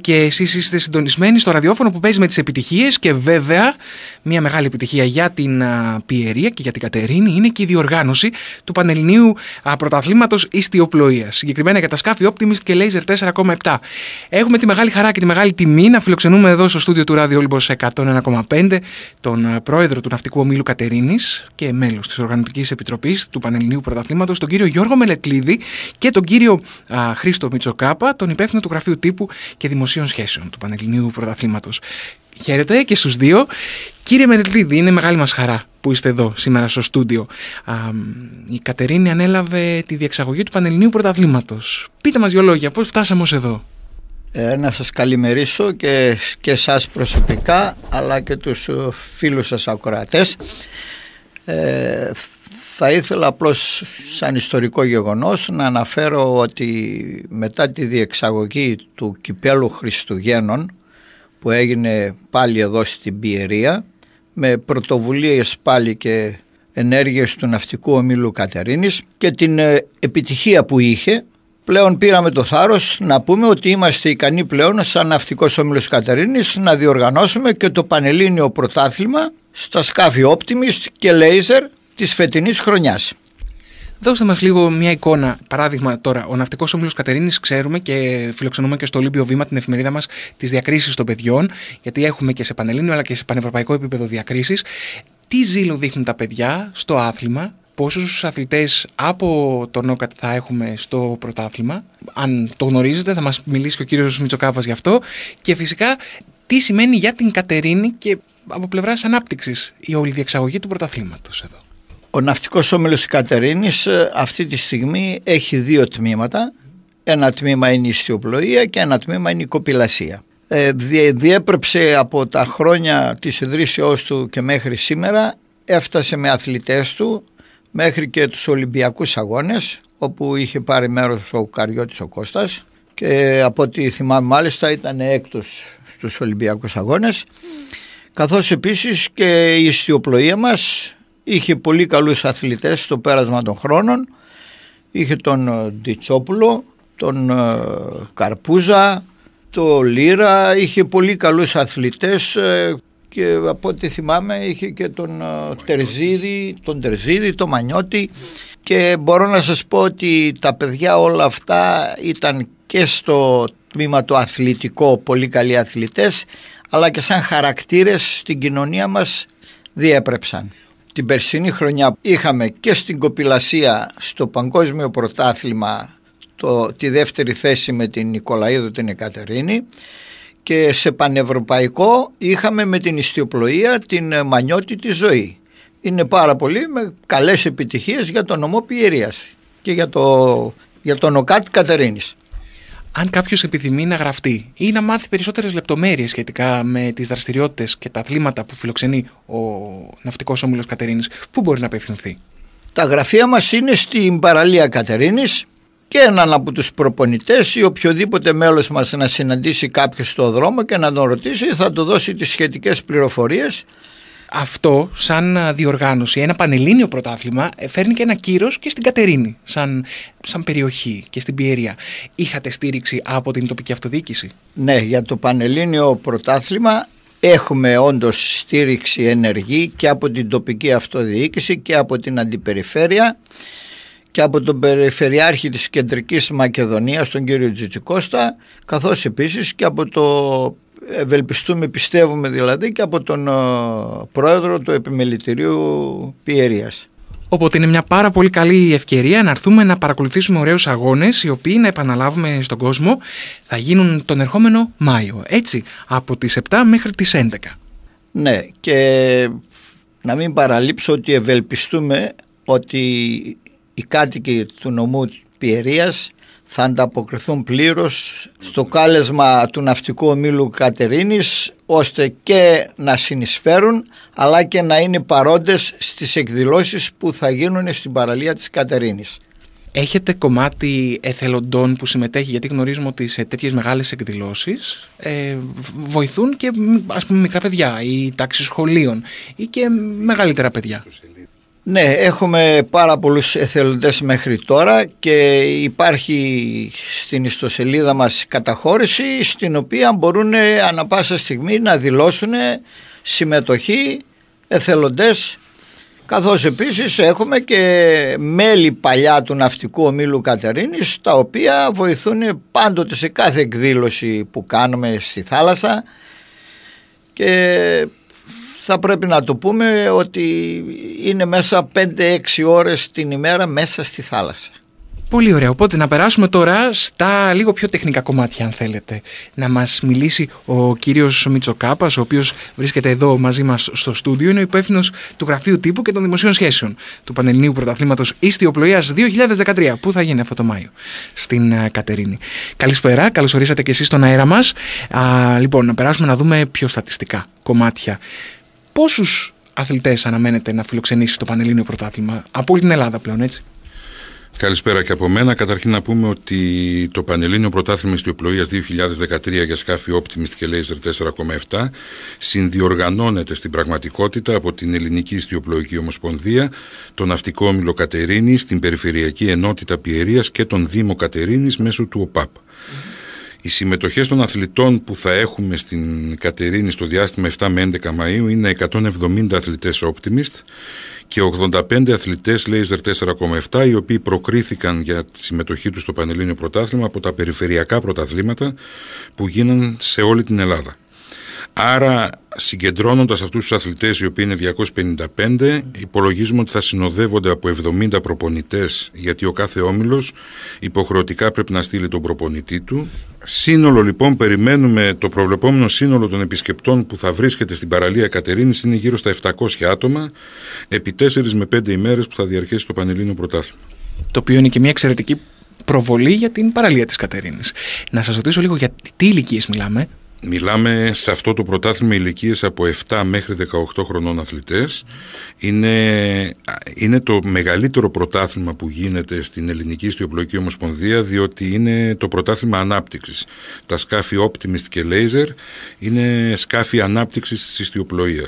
και εσείς είστε συντονισμένοι στο ραδιόφωνο που παίζει με τις επιτυχίες και βέβαια μια μεγάλη επιτυχία για την Πιερία και για την Κατερίνη είναι και η διοργάνωση του Πανελληνίου Πρωταθλήματος Ιστιοπλοείας. Συγκεκριμένα για τα σκάφη Optimist και Laser 4,7. Έχουμε τη μεγάλη χαρά και τη μεγάλη τιμή να φιλοξενούμε εδώ στο στούντιο του Ράδιο Όλυμπος 101,5 τον πρόεδρο του Ναυτικού Ομίλου Κατερίνης και μέλος της Οργανωτικής Επιτροπής του Πανελληνίου Πρωταθλήματος, τον κύριο Γιώργο Μελετλίδη και τον κύριο Χρήστο Μιτσοκάπα, τον υπεύθυνο του γραφείου τύπου και Δημοσίων Σχέσεων του Πανελληνίου Πρωταθλήματος. Χαίρετε και στους δύο. Κύριε Μερλίδη, είναι μεγάλη μας χαρά που είστε εδώ σήμερα στο στούντιο. η Κατερίνη ανέλαβε τη διεξαγωγή του Πανελληνίου Πρωταθλήματος. Πείτε μας δύο λόγια, πώς φτάσαμε ως εδώ. Ε, να σας καλημερίσω και, και σας προσωπικά αλλά και τους ε, φίλους σας ακροατές. Ε, θα ήθελα απλώς σαν ιστορικό γεγονός να αναφέρω ότι μετά τη διεξαγωγή του κυπέλου Χριστουγέννων που έγινε πάλι εδώ στην Πιερία με πρωτοβουλίες πάλι και ενέργειες του ναυτικού ομίλου Κατερίνης και την ε, επιτυχία που είχε πλέον πήραμε το θάρρος να πούμε ότι είμαστε ικανοί πλέον σαν ναυτικός όμιλος Κατερίνης να διοργανώσουμε και το Πανελλήνιο Πρωτάθλημα στα σκάφη Optimist και Laser της φετινής χρονιάς. Δώστε μας λίγο μια εικόνα. Παράδειγμα τώρα, ο Ναυτικός Όμιλος Κατερίνης, ξέρουμε και φιλοξενούμε και στο Ολύμπιο Βήμα την εφημερίδα μας τι διακρίσει των παιδιών, γιατί έχουμε και σε πανελλήνιο αλλά και σε πανευρωπαϊκό επίπεδο διακρίσεις. Τι ζήλο δείχνουν τα παιδιά στο άθλημα, πόσους αθλητές από τον ΝΟΚΑΤ θα έχουμε στο πρωτάθλημα. Αν το γνωρίζετε, θα μας μιλήσει και ο κύριος Μητσοκάβας γι' αυτό. Και φυσικά, τι σημαίνει για την Κατερίνη και από πλευράς ανάπτυξης η όλη διεξαγωγή του πρωταθλήματος εδώ. Ο ναυτικός όμιλος Κατερίνης ε, αυτή τη στιγμή έχει δύο τμήματα. Ένα τμήμα είναι η ιστιοπλοεία και ένα τμήμα είναι η κοπηλασία. Ε, διέπρεψε από τα χρόνια της ιδρύσεώς του και μέχρι σήμερα έφτασε με αθλητές του μέχρι και τους Ολυμπιακούς Αγώνες όπου είχε πάρει μέρος ο Καριώτης ο Κώστας και από ό,τι θυμάμαι μάλιστα ήταν έκτος στους Ολυμπιακούς Αγώνες καθώς επίσης και η ιστιοπλοεία μας είχε πολύ καλούς αθλητές στο πέρασμα των χρόνων είχε τον ε, Ντιτσόπουλο τον ε, Καρπούζα το Λύρα είχε πολύ καλούς αθλητές ε, και από ό,τι θυμάμαι είχε και τον Τερζίδη, τον Τερζίδη, τον Μανιώτη και μπορώ να σας πω ότι τα παιδιά όλα αυτά ήταν και στο τμήμα το αθλητικό πολύ καλοί αθλητές αλλά και σαν χαρακτήρες στην κοινωνία μας διέπρεψαν την περσινή χρονιά είχαμε και στην Κοπηλασία στο Παγκόσμιο Πρωτάθλημα το, τη δεύτερη θέση με την Νικολαίδο την Εκατερίνη και σε πανευρωπαϊκό είχαμε με την ιστιοπλοεία την ε, Μανιώτη τη ζωή. Είναι πάρα πολύ με καλές επιτυχίες για τον νομό Πιερίας και για το, για τον ΟΚΑΤ Κατερίνης αν κάποιος επιθυμεί να γραφτεί ή να μάθει περισσότερες λεπτομέρειες σχετικά με τις δραστηριότητες και τα αθλήματα που φιλοξενεί ο Ναυτικός Όμιλος Κατερίνης, πού μπορεί να απευθυνθεί. Τα γραφεία μας είναι στην παραλία Κατερίνης και έναν από τους προπονητές ή οποιοδήποτε μέλος μας να συναντήσει κάποιος στο δρόμο και να τον ρωτήσει, θα του δώσει τις σχετικές πληροφορίες αυτό σαν διοργάνωση, ένα πανελλήνιο πρωτάθλημα, ε, φέρνει και ένα κύρος και στην Κατερίνη, σαν, σαν περιοχή και στην Πιερία. Είχατε στήριξη από την τοπική αυτοδιοίκηση. Ναι, για το πανελλήνιο πρωτάθλημα έχουμε όντως στήριξη ενεργή και από την τοπική αυτοδιοίκηση και από την αντιπεριφέρεια και από τον Περιφερειάρχη της Κεντρικής Μακεδονίας, τον κύριο Τζιτσικώστα, καθώς επίσης και από το ευελπιστούμε, πιστεύουμε δηλαδή και από τον ε, πρόεδρο του επιμελητηρίου Πιερίας. Οπότε είναι μια πάρα πολύ καλή ευκαιρία να έρθουμε να παρακολουθήσουμε ωραίους αγώνες οι οποίοι να επαναλάβουμε στον κόσμο θα γίνουν τον ερχόμενο Μάιο. Έτσι, από τις 7 μέχρι τις 11. Ναι, και να μην παραλείψω ότι ευελπιστούμε ότι οι κάτοικοι του νομού Πιερίας θα ανταποκριθούν πλήρως στο κάλεσμα του Ναυτικού Ομίλου Κατερίνης ώστε και να συνεισφέρουν αλλά και να είναι παρόντες στις εκδηλώσεις που θα γίνουν στην παραλία της Κατερίνης. Έχετε κομμάτι εθελοντών που συμμετέχει γιατί γνωρίζουμε ότι σε τέτοιες μεγάλες εκδηλώσεις ε, βοηθούν και ας πούμε μικρά παιδιά ή τάξη σχολείων ή και μεγαλύτερα παιδιά. Ναι, έχουμε πάρα πολλούς εθελοντές μέχρι τώρα και υπάρχει στην ιστοσελίδα μας καταχώρηση στην οποία μπορούν ανα πάσα στιγμή να δηλώσουν συμμετοχή εθελοντές καθώς επίσης έχουμε και μέλη παλιά του Ναυτικού Ομίλου Κατερίνης τα οποία βοηθούν πάντοτε σε κάθε εκδήλωση που κάνουμε στη θάλασσα και θα πρέπει να το πούμε ότι είναι μέσα 5-6 ώρες την ημέρα μέσα στη θάλασσα. Πολύ ωραία. Οπότε να περάσουμε τώρα στα λίγο πιο τεχνικά κομμάτια, αν θέλετε. Να μας μιλήσει ο κύριος Μητσοκάπας, ο οποίος βρίσκεται εδώ μαζί μας στο στούντιο. Είναι ο υπεύθυνος του Γραφείου Τύπου και των Δημοσίων Σχέσεων του Πανελληνίου Πρωταθλήματος Ιστιοπλοεία 2013, που θα γίνει αυτό το Μάιο, στην ε, Κατερίνη. Καλησπέρα, καλώς ορίσατε και εσείς στον αέρα μας. λοιπόν, να περάσουμε να δούμε πιο στατιστικά κομμάτια πόσους αθλητές αναμένεται να φιλοξενήσει το Πανελλήνιο Πρωτάθλημα από όλη την Ελλάδα πλέον, έτσι. Καλησπέρα και από μένα. Καταρχήν να πούμε ότι το Πανελλήνιο Πρωτάθλημα Ιστιοπλοείας 2013 για σκάφη Optimist και Laser 4,7 συνδιοργανώνεται στην πραγματικότητα από την Ελληνική Ιστιοπλοϊκή Ομοσπονδία, τον Ναυτικό Όμιλο Κατερίνης, την Περιφερειακή Ενότητα Πιερίας και τον Δήμο Κατερίνης μέσω του ΟΠΑΠ. Οι συμμετοχές των αθλητών που θα έχουμε στην Κατερίνη στο διάστημα 7 με 11 Μαΐου είναι 170 αθλητές Optimist και 85 αθλητές Laser 4,7 οι οποίοι προκρίθηκαν για τη συμμετοχή τους στο Πανελλήνιο Πρωτάθλημα από τα περιφερειακά πρωταθλήματα που γίναν σε όλη την Ελλάδα. Άρα συγκεντρώνοντας αυτούς τους αθλητές οι οποίοι είναι 255 υπολογίζουμε ότι θα συνοδεύονται από 70 προπονητές γιατί ο κάθε όμιλος υποχρεωτικά πρέπει να στείλει τον προπονητή του. Σύνολο λοιπόν περιμένουμε το προβλεπόμενο σύνολο των επισκεπτών που θα βρίσκεται στην παραλία Κατερίνης είναι γύρω στα 700 άτομα επί 4 με 5 ημέρες που θα διαρκέσει το Πανελλήνιο Πρωτάθλημα. Το οποίο είναι και μια εξαιρετική προβολή για την παραλία της Κατερίνης. Να σας ρωτήσω λίγο για τι ηλικίες μιλάμε. Μιλάμε σε αυτό το πρωτάθλημα ηλικίες από 7 μέχρι 18 χρονών αθλητές. Είναι, είναι το μεγαλύτερο πρωτάθλημα που γίνεται στην Ελληνική Ιστιοπλοϊκή Ομοσπονδία διότι είναι το πρωτάθλημα ανάπτυξης. Τα σκάφη Optimist και Laser είναι σκάφη ανάπτυξης της ιστιοπλοείας.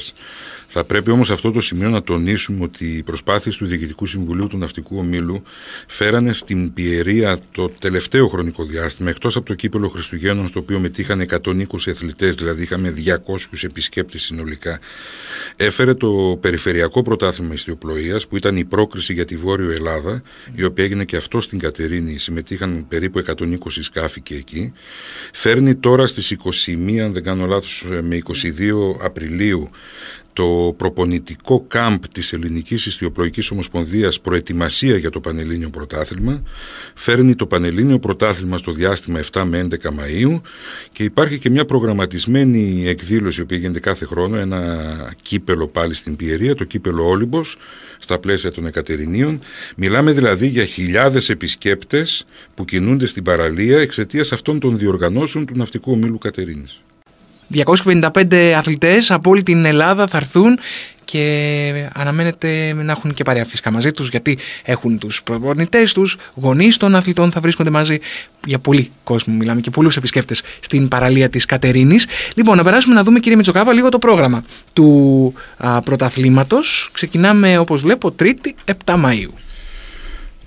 Θα πρέπει όμως αυτό το σημείο να τονίσουμε ότι οι προσπάθειες του Διοικητικού Συμβουλίου του Ναυτικού Ομίλου φέρανε στην πιερία το τελευταίο χρονικό διάστημα, εκτός από το κύπελο Χριστουγέννων, στο οποίο μετήχαν 120 αθλητές, δηλαδή είχαμε 200 επισκέπτες συνολικά. Έφερε το Περιφερειακό Πρωτάθλημα Ιστιοπλοείας, που ήταν η πρόκριση για τη Βόρειο Ελλάδα, η οποία έγινε και αυτό στην Κατερίνη. Συμμετείχαν περίπου 120 σκάφη και εκεί. Φέρνει τώρα στις 21, αν δεν κάνω λάθος, ε, με 22 Απριλίου το προπονητικό κάμπ της Ελληνικής Ιστιοπλοϊκής Ομοσπονδίας προετοιμασία για το Πανελλήνιο Πρωτάθλημα φέρνει το Πανελλήνιο Πρωτάθλημα στο διάστημα 7 με 11 Μαΐου και υπάρχει και μια προγραμματισμένη εκδήλωση που οποία γίνεται κάθε χρόνο ένα κύπελο πάλι στην Πιερία, το κύπελο Όλυμπος στα πλαίσια των Εκατερινίων μιλάμε δηλαδή για χιλιάδες επισκέπτες που κινούνται στην παραλία εξαιτίας αυτών των διοργανώσεων του Ναυτικού Ομίλου Κατερίνης. 255 αθλητές από όλη την Ελλάδα θα έρθουν και αναμένεται να έχουν και παρέα φυσικά μαζί τους γιατί έχουν τους προπονητές τους, γονείς των αθλητών θα βρίσκονται μαζί για πολύ κόσμο μιλάμε και πολλούς επισκέπτες στην παραλία της Κατερίνης. Λοιπόν να περάσουμε να δούμε κύριε Μητσοκάβα λίγο το πρόγραμμα του α, πρωταθλήματος. Ξεκινάμε όπως βλέπω 3η 7 Μαΐου.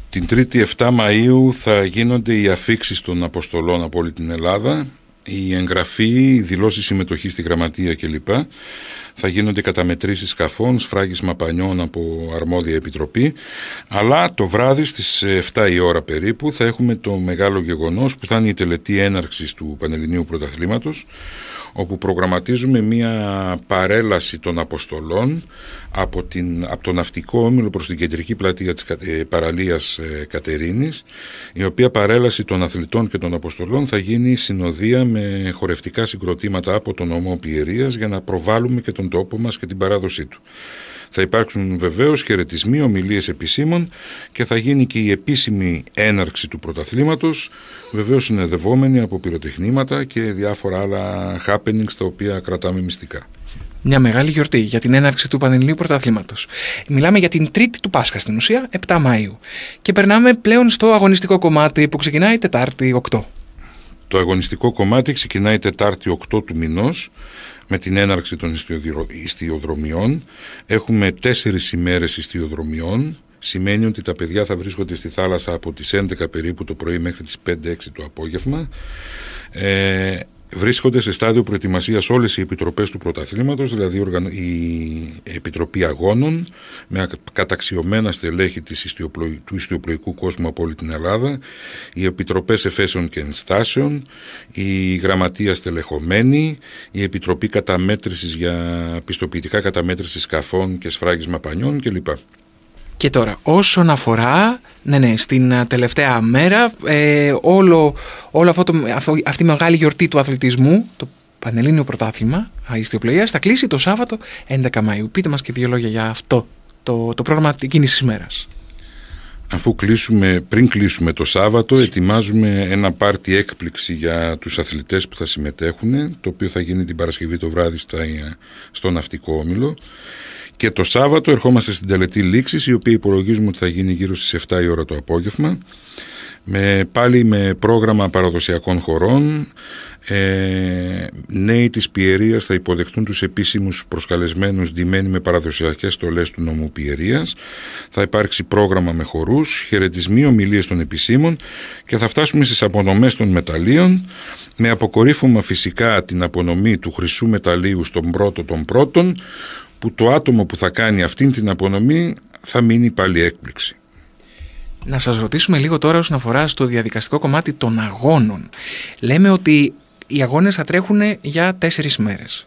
Την 3η 7 Μαΐου θα γίνονται οι αφήξεις των αποστολών από όλη την Ελλάδα η εγγραφή, η δηλώσει συμμετοχής στη γραμματεία κλπ. Θα γίνονται καταμετρήσεις σκαφών, σφράγισμα πανιών από αρμόδια επιτροπή. Αλλά το βράδυ στις 7 η ώρα περίπου θα έχουμε το μεγάλο γεγονός που θα είναι η τελετή έναρξης του Πανελληνίου Πρωταθλήματος όπου προγραμματίζουμε μία παρέλαση των Αποστολών από, την, από το ναυτικό όμιλο προς την κεντρική πλατεία της ε, παραλίας ε, Κατερίνης, η οποία παρέλαση των αθλητών και των Αποστολών θα γίνει συνοδεία με χορευτικά συγκροτήματα από τον νομό Πιερίας για να προβάλλουμε και τον τόπο μας και την παράδοσή του. Θα υπάρξουν βεβαίως χαιρετισμοί, ομιλίες επισήμων και θα γίνει και η επίσημη έναρξη του πρωταθλήματος, βεβαίως συνεδευόμενη από πυροτεχνήματα και διάφορα άλλα happenings τα οποία κρατάμε μυστικά. Μια μεγάλη γιορτή για την έναρξη του Πανελληνίου Πρωταθλήματος. Μιλάμε για την Τρίτη του Πάσχα στην ουσία, 7 Μαΐου. Και περνάμε πλέον στο αγωνιστικό κομμάτι που ξεκινάει Τετάρτη 8. Το αγωνιστικό κομμάτι ξεκινάει Τετάρτη 8 του μηνός με την έναρξη των ιστιοδρομιών. Έχουμε τέσσερις ημέρες ιστιοδρομιών. Σημαίνει ότι τα παιδιά θα βρίσκονται στη θάλασσα από τις 11 περίπου το πρωί μέχρι τις 5-6 το απόγευμα. Ε, Βρίσκονται σε στάδιο προετοιμασίας όλες οι επιτροπές του πρωταθλήματος, δηλαδή η Επιτροπή Αγώνων, με καταξιωμένα στελέχη του ιστιοπλοϊκού κόσμου από όλη την Ελλάδα, οι Επιτροπές Εφέσεων και Ενστάσεων, η Γραμματεία Στελεχωμένη, η Επιτροπή Καταμέτρησης για πιστοποιητικά καταμέτρησης σκαφών και σφράγισμα πανιών κλπ. Και τώρα, όσον αφορά ναι, ναι, στην τελευταία μέρα, ε, όλο, όλο αυτό το, αυτή η μεγάλη γιορτή του αθλητισμού, το Πανελλήνιο Πρωτάθλημα Ιστιοπλοείας, θα κλείσει το Σάββατο 11 Μαΐου. Πείτε μας και δύο λόγια για αυτό, το, το πρόγραμμα εκείνης της μέρας. Αφού κλείσουμε, πριν κλείσουμε το Σάββατο, ετοιμάζουμε ένα πάρτι έκπληξη για τους αθλητές που θα συμμετέχουν, το οποίο θα γίνει την Παρασκευή το βράδυ ε, στο Ναυτικό Όμιλο. Και το Σάββατο ερχόμαστε στην τελετή λήξης, η οποία υπολογίζουμε ότι θα γίνει γύρω στις 7 η ώρα το απόγευμα. Με, πάλι με πρόγραμμα παραδοσιακών χωρών, ε, νέοι της Πιερίας θα υποδεχτούν τους επίσημους προσκαλεσμένους ντυμένοι με παραδοσιακές στολές του νομού Πιερίας. Θα υπάρξει πρόγραμμα με χορούς, χαιρετισμοί, ομιλίες των επισήμων και θα φτάσουμε στις απονομές των μεταλλίων με αποκορύφωμα φυσικά την απονομή του χρυσού μεταλλίου στον πρώτο των πρώτων, που το άτομο που θα κάνει αυτήν την απονομή θα μείνει πάλι έκπληξη. Να σας ρωτήσουμε λίγο τώρα όσον αφορά στο διαδικαστικό κομμάτι των αγώνων. Λέμε ότι οι αγώνες θα τρέχουν για τέσσερις μέρες.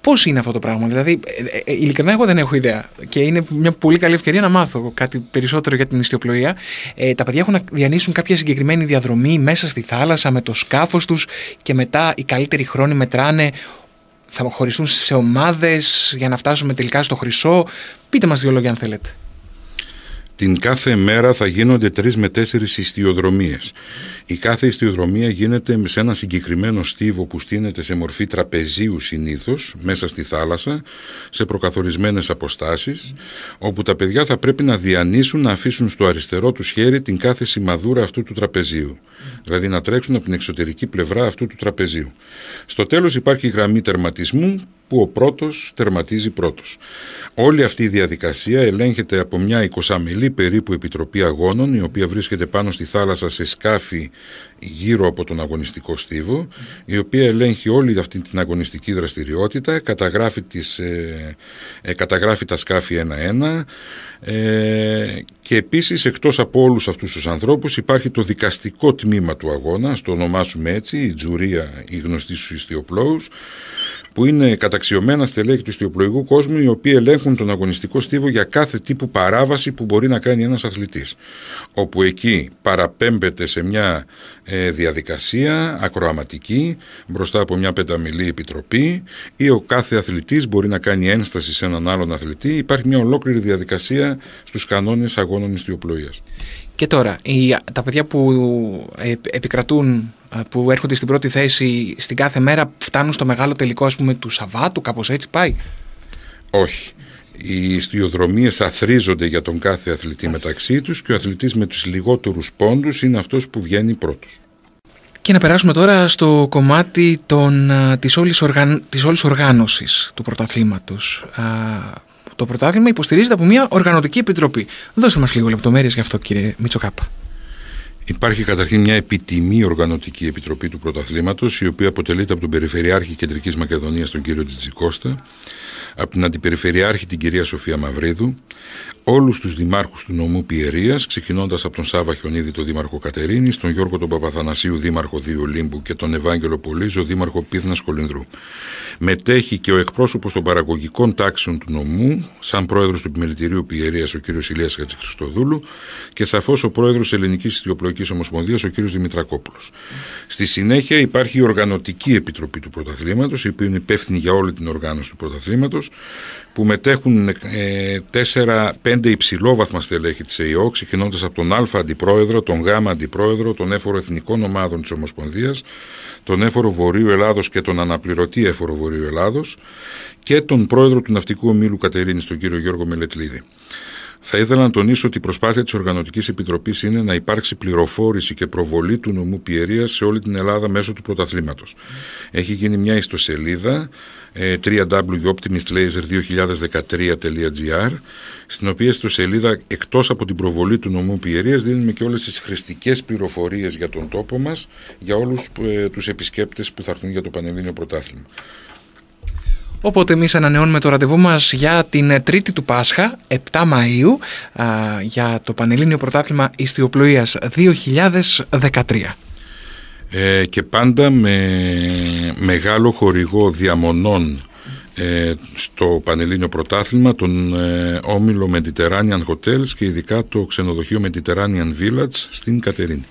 Πώς είναι αυτό το πράγμα, Δηλαδή, ε, ε, ε, ειλικρινά, εγώ δεν έχω ιδέα. Και είναι μια πολύ καλή ευκαιρία να μάθω κάτι περισσότερο για την ιστιοπλοεία. τα παιδιά έχουν να διανύσουν κάποια συγκεκριμένη διαδρομή μέσα στη θάλασσα με το σκάφος τους και μετά οι καλύτεροι χρόνοι μετράνε θα χωριστούν σε ομάδες για να φτάσουμε τελικά στο χρυσό. Πείτε μας δύο λόγια αν θέλετε την κάθε μέρα θα γίνονται τρεις με τέσσερις ιστιοδρομίες. Η κάθε ιστιοδρομία γίνεται σε ένα συγκεκριμένο στίβο που στείνεται σε μορφή τραπεζίου συνήθως, μέσα στη θάλασσα, σε προκαθορισμένες αποστάσεις, όπου τα παιδιά θα πρέπει να διανύσουν να αφήσουν στο αριστερό τους χέρι την κάθε σημαδούρα αυτού του τραπεζίου. Δηλαδή να τρέξουν από την εξωτερική πλευρά αυτού του τραπεζίου. Στο τέλος υπάρχει η γραμμή τερματισμού που ο πρώτος τερματίζει πρώτος. Όλη αυτή η διαδικασία ελέγχεται από μια 20 περίπου επιτροπή αγώνων η οποία βρίσκεται πάνω στη θάλασσα σε σκάφη γύρω από τον αγωνιστικό στίβο η οποία ελέγχει όλη αυτή την αγωνιστική δραστηριότητα, καταγράφει, τις, ε, ε, καταγράφει τα σκάφη ένα-ένα ε, και επίσης εκτός από όλους αυτούς τους ανθρώπους υπάρχει το δικαστικό τμήμα του αγώνα, στο ονομάσουμε έτσι, η τζουρία, η γνωστή στους ιστιοπλώους που είναι καταξιωμένα στελέχη του ιστιοπλοηγού κόσμου, οι οποίοι ελέγχουν τον αγωνιστικό στίβο για κάθε τύπου παράβαση που μπορεί να κάνει ένας αθλητής. Όπου εκεί παραπέμπεται σε μια ε, διαδικασία ακροαματική μπροστά από μια πενταμιλή επιτροπή ή ο κάθε αθλητής μπορεί να κάνει ένσταση σε έναν άλλον αθλητή. Υπάρχει μια ολόκληρη διαδικασία στους κανόνες αγώνων ιστιοπλοεία. Και τώρα, τα παιδιά που ε, επικρατούν που έρχονται στην πρώτη θέση στην κάθε μέρα φτάνουν στο μεγάλο τελικό ας πούμε του Σαββάτου, κάπως έτσι πάει. Όχι. Οι ιστιοδρομίες αθρίζονται για τον κάθε αθλητή μεταξύ τους και ο αθλητής με τους λιγότερους πόντους είναι αυτός που βγαίνει πρώτος. Και να περάσουμε τώρα στο κομμάτι των, της, όλης της όλης οργάνωσης του πρωταθλήματος. Α, το πρωτάθλημα υποστηρίζεται από μια οργανωτική επιτροπή. Δώστε μας λίγο λεπτομέρειες γι' αυτό κύριε Μητσοκάπα. Υπάρχει καταρχήν μια επιτιμή οργανωτική επιτροπή του πρωταθλήματος, η οποία αποτελείται από τον Περιφερειάρχη Κεντρικής Μακεδονίας, τον κύριο Τζιτζικώστα, από την Αντιπεριφερειάρχη την κυρία Σοφία Μαυρίδου, όλους τους Δημάρχους του νομού Πιερίας, ξεκινώντας από τον Σάβα Χιονίδη, τον Δήμαρχο Κατερίνη, τον Γιώργο τον Παπαθανασίου, Δήμαρχο Δίου Λίμπου και τον Ευάγγελο Πολίζο, Δήμαρχο Πίθνα Κολυνδρού. Μετέχει και ο εκπρόσωπος των παραγωγικών τάξεων του νομού, σαν πρόεδρος του Επιμελητηρίου πιερίας ο κ. Ηλία Χατζηχριστοδούλου και σαφώς ο πρόεδρος Ελληνική Ιστιοπλοϊκή Ομοσπονδίας, ο κ. Δημητρακόπουλος. Στη συνέχεια υπάρχει η Οργανωτική Επιτροπή του Πρωταθλήματος, η οποία είναι υπεύθυνη για όλη την οργάνωση του πρωταθλήματος, που μετέχουν ε, 4-5 υψηλόβαθμα στελέχη της ΕΙΟ ξεκινώντας από τον Α αντιπρόεδρο, τον Γ αντιπρόεδρο, τον έφορο εθνικών ομάδων της Ομοσπονδίας, τον έφορο Βορείου Ελλάδος και τον αναπληρωτή έφορο Βορείου Ελλάδος και τον πρόεδρο του Ναυτικού Ομίλου Κατερίνης, τον κύριο Γιώργο Μελετλίδη. Θα ήθελα να τονίσω ότι η προσπάθεια της Οργανωτικής Επιτροπής είναι να υπάρξει πληροφόρηση και προβολή του νομού Πιερίας σε όλη την Ελλάδα μέσω του πρωταθλήματος. Έχει γίνει μια ιστοσελίδα ε, www.optimistlaser2013.gr στην οποία στο σελίδα εκτός από την προβολή του νομού Πιερίας δίνουμε και όλες τις χρηστικές πληροφορίες για τον τόπο μας για όλους ε, τους επισκέπτες που θα έρθουν για το Πανελλήνιο Πρωτάθλημα. Οπότε εμείς ανανεώνουμε το ραντεβού μας για την ε, Τρίτη του Πάσχα, 7 Μαΐου, για το Πανελλήνιο Πρωτάθλημα Ιστιοπλοείας 2013 ε, και πάντα με μεγάλο χορηγό διαμονών ε, στο Πανελλήνιο Πρωτάθλημα τον ε, όμιλο Mediterranean Hotels και ειδικά το ξενοδοχείο Mediterranean Village στην Κατερίνη.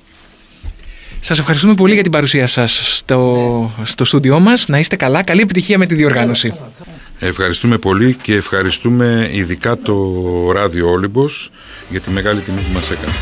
Σας ευχαριστούμε πολύ για την παρουσία σας στο, στο στούντιό μας. Να είστε καλά. Καλή επιτυχία με τη διοργάνωση. Ευχαριστούμε πολύ και ευχαριστούμε ειδικά το Ράδιο Όλυμπος για τη μεγάλη τιμή που μας έκανε.